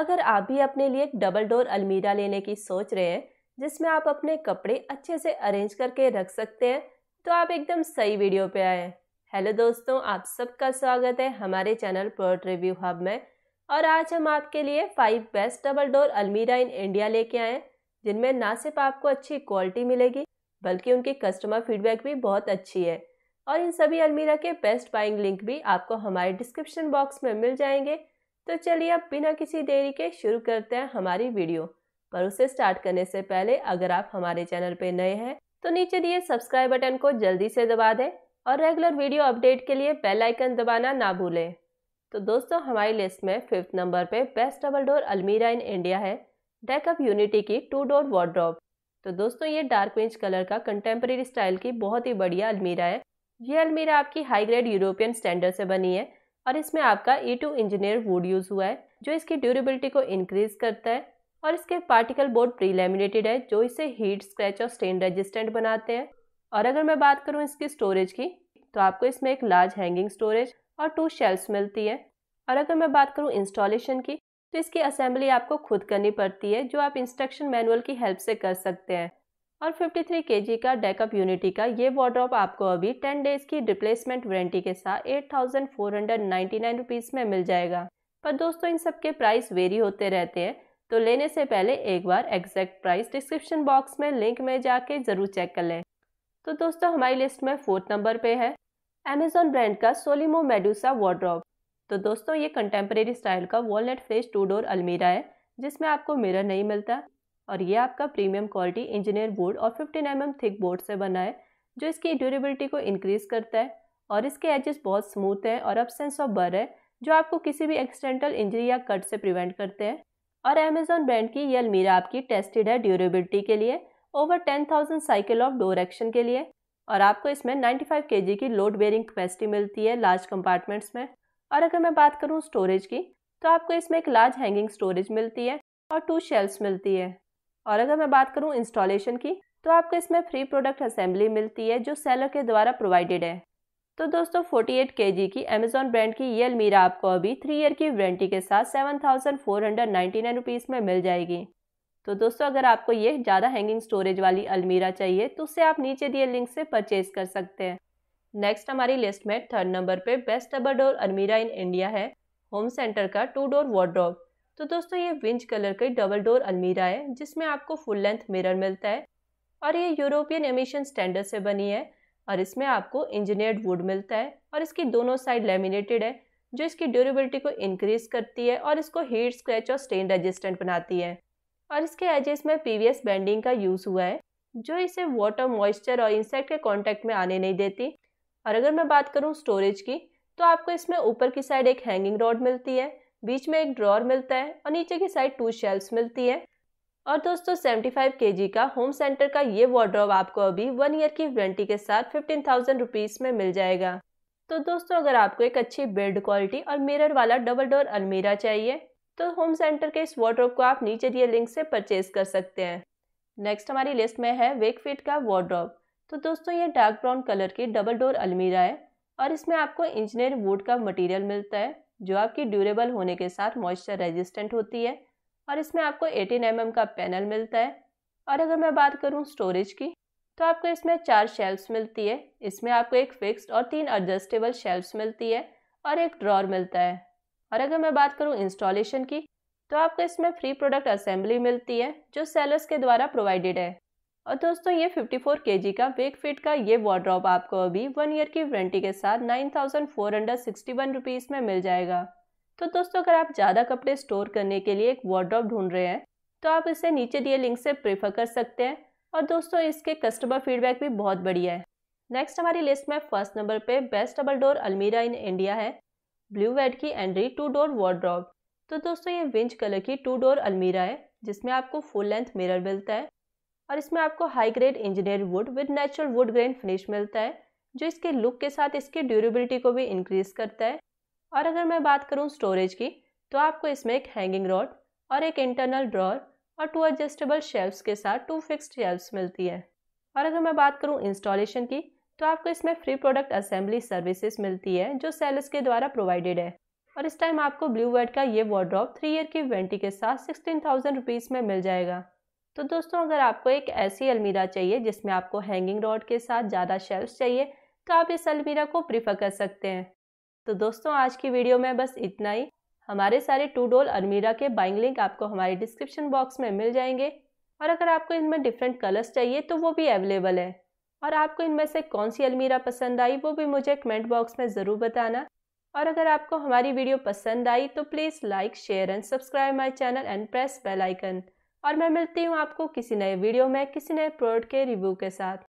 अगर आप भी अपने लिए एक डबल डोर अलमीरा लेने की सोच रहे हैं जिसमें आप अपने कपड़े अच्छे से अरेंज करके रख सकते हैं तो आप एकदम सही वीडियो पे आए हेलो दोस्तों आप सबका स्वागत है हमारे चैनल प्रोडक्ट रिव्यू हब में और आज हम आपके लिए फाइव बेस्ट डबल डोर अलमीरा इन इंडिया लेके आए जिनमें ना सिर्फ आपको अच्छी क्वालिटी मिलेगी बल्कि उनकी कस्टमर फीडबैक भी बहुत अच्छी है और इन सभी अलमीरा के बेस्ट बाइंग लिंक भी आपको हमारे डिस्क्रिप्शन बॉक्स में मिल जाएंगे तो चलिए अब बिना किसी देरी के शुरू करते हैं हमारी वीडियो पर उसे स्टार्ट करने से पहले अगर आप हमारे चैनल पर नए हैं तो नीचे दिए सब्सक्राइब बटन को जल्दी से दबा दें और रेगुलर वीडियो अपडेट के लिए बेल आइकन दबाना ना भूलें तो दोस्तों हमारी लिस्ट में फिफ्थ नंबर पे बेस्ट डबल डोर अलमीरा इन इंडिया है डेकअप यूनिटी की टू डोर वार्ड्रॉप तो दोस्तों ये डार्क पिंच कलर का कंटेम्प्रेरी स्टाइल की बहुत ही बढ़िया अलमीरा है ये अलमीरा आपकी हाई ग्रेड यूरोपियन स्टैंडर्ड से बनी है और इसमें आपका A two engineer wood use हुआ है जो इसकी ड्यूरेबिलिटी को इंक्रीज करता है और इसके पार्टिकल बोर्ड प्रीलेमिनेटेड है जो इसे हीट स्क्रैच और स्टेन रेजिस्टेंट बनाते हैं और अगर मैं बात करूँ इसकी स्टोरेज की तो आपको इसमें एक लार्ज हैंगिंग स्टोरेज और टू शेल्फ मिलती है और अगर मैं बात करूँ इंस्टॉलेशन की तो इसकी असेंबली आपको खुद करनी पड़ती है जो आप इंस्ट्रक्शन मैनुअल की हेल्प से कर सकते हैं और 53 जी का डेकअप यूनिटी का ये वार्ड्रॉप आपको अभी 10 डेज की रिप्लेसमेंट वारंटी के साथ eight thousand four hundred ninety nine rupees में मिल जाएगा पर दोस्तों इन सब के प्राइस वेरी होते रहते हैं तो लेने से पहले एक बार एग्जैक्ट प्राइस डिस्क्रिप्शन बॉक्स में लिंक में जाके ज़रूर चेक कर लें तो दोस्तों हमारी लिस्ट में फोर्थ नंबर पर है अमेजोन ब्रांड का सोलिमो मेडूसा वार्ड्रॉप तो दोस्तों ये कंटेम्प्रेरी स्टाइल का वॉलट फ्लेश टू डोर अलमीरा है जिसमें आपको मिरर नहीं मिलता और ये आपका प्रीमियम क्वालिटी इंजीनियर बोर्ड और 15 एम mm थिक बोर्ड से बना है जो इसकी ड्यूरेबिलिटी को इंक्रीज़ करता है और इसके एजेस बहुत स्मूथ है और अपसेंस ऑफ बर है जो आपको किसी भी एक्सटेंटल इंजरी या कट से प्रिवेंट करते हैं और अमेजोन ब्रांड की ये अलमीरा आपकी टेस्टेड है ड्यूरेबिलिटी के लिए over ten thousand cycle of door action के लिए और आपको इसमें नाइन्टी फाइव की लोड बेयरिंग कैपेसिटी मिलती है लार्ज कंपार्टमेंट्स में और अगर मैं बात करूँ स्टोरेज की तो आपको इसमें एक लार्ज हैंगिंग स्टोरेज मिलती है और टू शेल्फ्स मिलती है और अगर मैं बात करूँ इंस्टॉलेशन की तो आपको इसमें फ्री प्रोडक्ट असेंबली मिलती है जो सेलर के द्वारा प्रोवाइडेड है तो दोस्तों 48 जी की अमेजोन ब्रांड की ये अलमीरा आपको अभी थ्री ईयर की वारंटी के साथ seven thousand four hundred ninety nine rupees में मिल जाएगी तो दोस्तों अगर आपको ये ज़्यादा हैंगिंग स्टोरेज वाली अलमीरा चाहिए तो उसे आप नीचे दिए लिंक से परचेज कर सकते हैं नेक्स्ट हमारी लिस्ट में थर्ड नंबर पे बेस्ट डबल डोर अलमीरा इन इंडिया है होम सेंटर का टू डोर वार्ड्रॉप तो दोस्तों ये विंच कलर का डबल डोर अलमीरा है जिसमें आपको फुल लेंथ मिरर मिलता है और ये यूरोपियन एमिशन स्टैंडर्ड से बनी है और इसमें आपको इंजीनियर्ड वुड मिलता है और इसकी दोनों साइड लेमिनेटेड है जो इसकी ड्यूरेबिलिटी को इंक्रीज करती है और इसको हीट स्क्रैच और स्टेन रजिस्टेंट बनाती है और इसके एजेस में पी बैंडिंग का यूज़ हुआ है जो इसे वाटर मॉइस्चर और इंसेक्ट के कॉन्टैक्ट में आने नहीं देती और अगर मैं बात करूँ स्टोरेज की तो आपको इसमें ऊपर की साइड एक हैंगिंग रॉड मिलती है बीच में एक ड्रॉर मिलता है और नीचे की साइड टू शेल्फ मिलती है और दोस्तों 75 फाइव के जी का होम सेंटर का ये वार्ड्रॉप आपको अभी वन ईयर की वारंटी के साथ फिफ्टीन थाउजेंड रुपीज़ में मिल जाएगा तो दोस्तों अगर आपको एक अच्छी बिल्ड क्वालिटी और मिरर वाला डबल डोर अलमीरा चाहिए तो होम सेंटर के इस वार्ड्रोप को आप नीचे दिए लिंक से परचेज कर सकते हैं नेक्स्ट हमारी लिस्ट में है फिट का वार्ड्रोप तो दोस्तों ये डार्क ब्राउन कलर की डबल डोर अलमीरा है और इसमें आपको इंजीनियर वुड का मटेरियल मिलता है जो आपकी ड्यूरेबल होने के साथ मॉइस्चर रेजिस्टेंट होती है और इसमें आपको 18 एम का पैनल मिलता है और अगर मैं बात करूँ स्टोरेज की तो आपको इसमें चार शेल्फ्स मिलती है इसमें आपको एक फिक्स्ड और तीन एडजस्टेबल शेल्फ्स मिलती है और एक ड्रॉर मिलता है और अगर मैं बात करूँ इंस्टॉलेशन की तो आपको इसमें फ्री प्रोडक्ट असेंबली मिलती है जो सेलर्स के द्वारा प्रोवाइडेड है और दोस्तों ये 54 केजी का वेक फिट का ये वार्ड्रॉप आपको अभी वन ईयर की वारंटी के साथ nine thousand four hundred sixty one rupees में मिल जाएगा तो दोस्तों अगर आप ज़्यादा कपड़े स्टोर करने के लिए एक वार्ड्रॉप ढूंढ रहे हैं तो आप इसे नीचे दिए लिंक से प्रेफर कर सकते हैं और दोस्तों इसके कस्टमर फीडबैक भी बहुत बढ़िया है नेक्स्ट हमारी लिस्ट में फर्स्ट नंबर पर बेस्ट डबल डोर अलमीरा इन इंडिया है ब्लू वेड की एंड्री टू डोर वार्ड्रॉप तो दोस्तों ये विंच कलर की टू डोर अलमीरा है जिसमें आपको फुल लेंथ मिरर मिलता है और इसमें आपको high grade engineer wood with natural wood grain finish मिलता है जो इसके लुक के साथ इसकी ड्यूरेबिलिटी को भी इंक्रीज करता है और अगर मैं बात करूँ स्टोरेज की तो आपको इसमें एक हैंगिंग रॉड और एक इंटरनल ड्रॉर और टू एडजस्टेबल शेल्फ्स के साथ टू फिक्स्ड शेल्फ्स मिलती है और अगर मैं बात करूँ इंस्टॉलेशन की तो आपको इसमें फ्री प्रोडक्ट असेंबली सर्विसेज मिलती है जो सेल्स के द्वारा प्रोवाइडेड है और इस टाइम आपको ब्लू वर्ड का ये वॉड्रॉप थ्री ईयर की वारंटी के साथ सिक्सटीन थाउजेंड रुपीज़ में मिल जाएगा तो दोस्तों अगर आपको एक ऐसी अलमीरा चाहिए जिसमें आपको हैंगिंग रॉड के साथ ज़्यादा शेल्फ चाहिए तो आप इस अलमीरा को प्रीफर कर सकते हैं तो दोस्तों आज की वीडियो में बस इतना ही हमारे सारे टू डोल अलमीरा के बाइंग लिंक आपको हमारे डिस्क्रिप्शन बॉक्स में मिल जाएंगे और अगर आपको इनमें डिफरेंट कलर्स चाहिए तो वो भी अवेलेबल है और आपको इनमें से कौन सी अलमीरा पसंद आई वो भी मुझे कमेंट बॉक्स में ज़रूर बताना और अगर आपको हमारी वीडियो पसंद आई तो please like share and subscribe my channel and press bell icon और मैं मिलती हूँ आपको किसी नए वीडियो में किसी नए प्रोडक्ट के रिव्यू के साथ